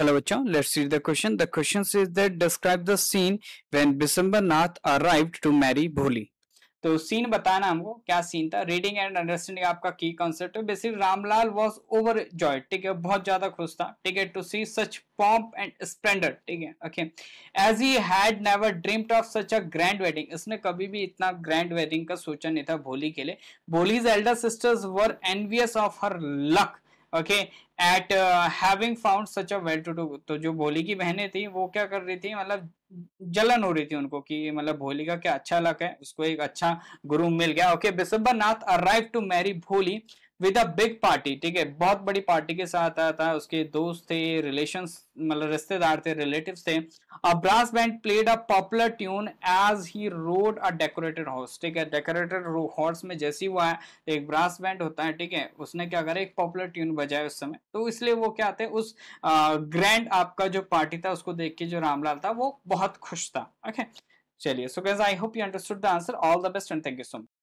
hello बच्चों let's see the question the question is that describe the scene when Bishambhar Nath arrived to marry Bholi तो scene बताना हमको क्या scene था रीडिंग एंड अंडरस्टैंडिंग आपका की कॉन्सेप्ट है basically Ramlal was over joy ठीक है बहुत ज्यादा खुश था ठीक है to see such pomp and splendour ठीक है okay as he had never dreamed of such a grand wedding इसने कभी भी इतना ग्रैंड वेडिंग का सोचा नहीं था भोली के लिए Bholi's elder sisters were envious of her luck okay at having found such a well to do तो जो भोली की बहनें थी वो क्या कर रही थी मतलब जलन हो रही थी उनको कि मतलब भोली का क्या अच्छा लक है उसको एक अच्छा गुरु मिल गया okay Bishambhar Nath arrive to marry Bholi with a big party ठीक है बहुत बड़ी पार्टी के साथ आया था उसके दोस्त थे रिलेशन मतलब रिश्तेदार थे रिलेटिव थे a brass band played a popular tune as he rode a decorated horse ठीक है डेकोरेटेड हॉर्स में जैसी हुआ है एक ब्रास बैंड होता है ठीक है उसने क्या करा एक पॉपुलर ट्यून बजाया उस समय तो इसलिए वो क्या आते उस ग्रैंड आपका जो पार्टी था उसको देख के जो रामलाल था वो बहुत खुश था ओके चलिए so guess I hope you understood the answer all the best and thank you so much